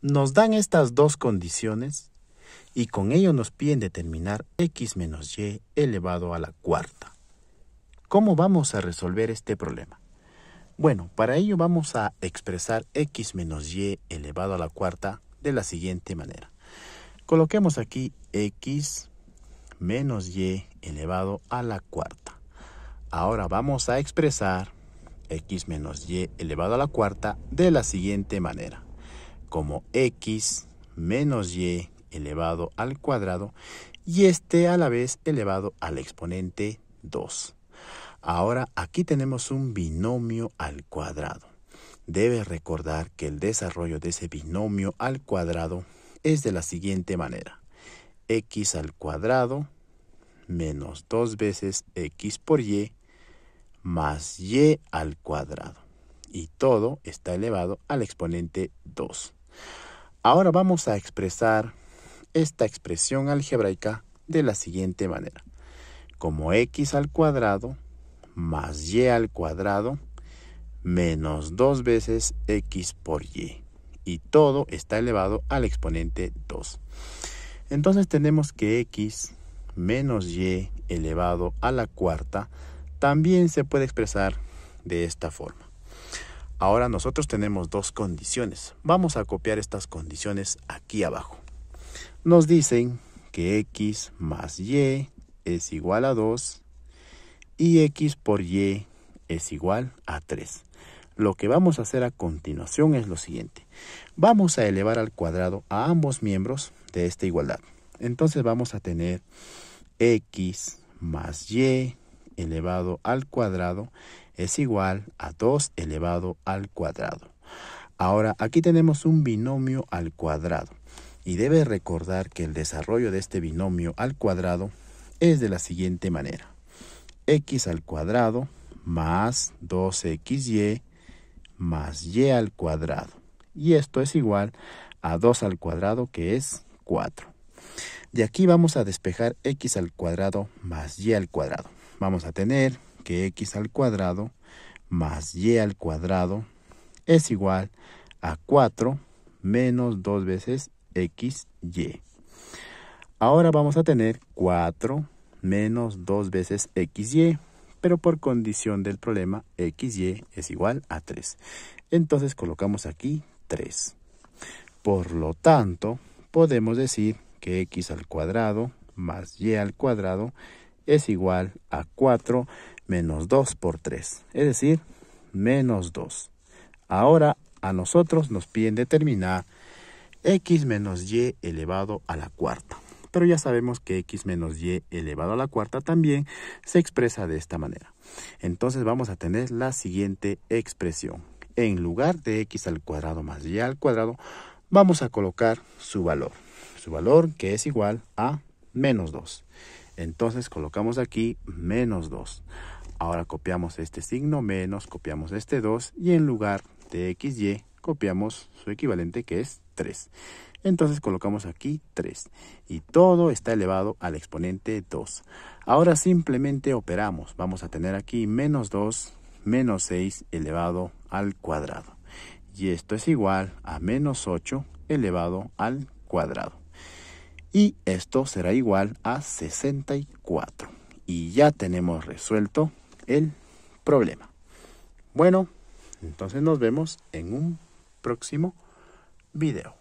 nos dan estas dos condiciones y con ello nos piden determinar x menos y elevado a la cuarta. ¿Cómo vamos a resolver este problema? Bueno, para ello vamos a expresar x menos y elevado a la cuarta de la siguiente manera. Coloquemos aquí x menos y elevado a la cuarta. Ahora vamos a expresar x menos y elevado a la cuarta de la siguiente manera como x menos y elevado al cuadrado y este a la vez elevado al exponente 2. Ahora aquí tenemos un binomio al cuadrado. Debes recordar que el desarrollo de ese binomio al cuadrado es de la siguiente manera. x al cuadrado menos 2 veces x por y más y al cuadrado. Y todo está elevado al exponente 2. Ahora vamos a expresar esta expresión algebraica de la siguiente manera. Como x al cuadrado más y al cuadrado menos dos veces x por y. Y todo está elevado al exponente 2. Entonces tenemos que x menos y elevado a la cuarta también se puede expresar de esta forma. Ahora nosotros tenemos dos condiciones. Vamos a copiar estas condiciones aquí abajo. Nos dicen que x más y es igual a 2 y x por y es igual a 3. Lo que vamos a hacer a continuación es lo siguiente. Vamos a elevar al cuadrado a ambos miembros de esta igualdad. Entonces vamos a tener x más y elevado al cuadrado es igual a 2 elevado al cuadrado. Ahora, aquí tenemos un binomio al cuadrado y debe recordar que el desarrollo de este binomio al cuadrado es de la siguiente manera. x al cuadrado más 2xy más y al cuadrado. Y esto es igual a 2 al cuadrado que es 4. De aquí vamos a despejar x al cuadrado más y al cuadrado. Vamos a tener que x al cuadrado más y al cuadrado es igual a 4 menos 2 veces xy. Ahora vamos a tener 4 menos 2 veces xy, pero por condición del problema xy es igual a 3. Entonces colocamos aquí 3. Por lo tanto, podemos decir que x al cuadrado más y al cuadrado es igual a 4 menos 2 por 3, es decir, menos 2. Ahora a nosotros nos piden determinar x menos y elevado a la cuarta. Pero ya sabemos que x menos y elevado a la cuarta también se expresa de esta manera. Entonces vamos a tener la siguiente expresión. En lugar de x al cuadrado más y al cuadrado, vamos a colocar su valor. Su valor que es igual a menos 2. Entonces colocamos aquí menos 2. Ahora copiamos este signo menos, copiamos este 2 y en lugar de XY copiamos su equivalente que es 3. Entonces colocamos aquí 3 y todo está elevado al exponente 2. Ahora simplemente operamos. Vamos a tener aquí menos 2 menos 6 elevado al cuadrado. Y esto es igual a menos 8 elevado al cuadrado y esto será igual a 64. Y ya tenemos resuelto el problema. Bueno, entonces nos vemos en un próximo video.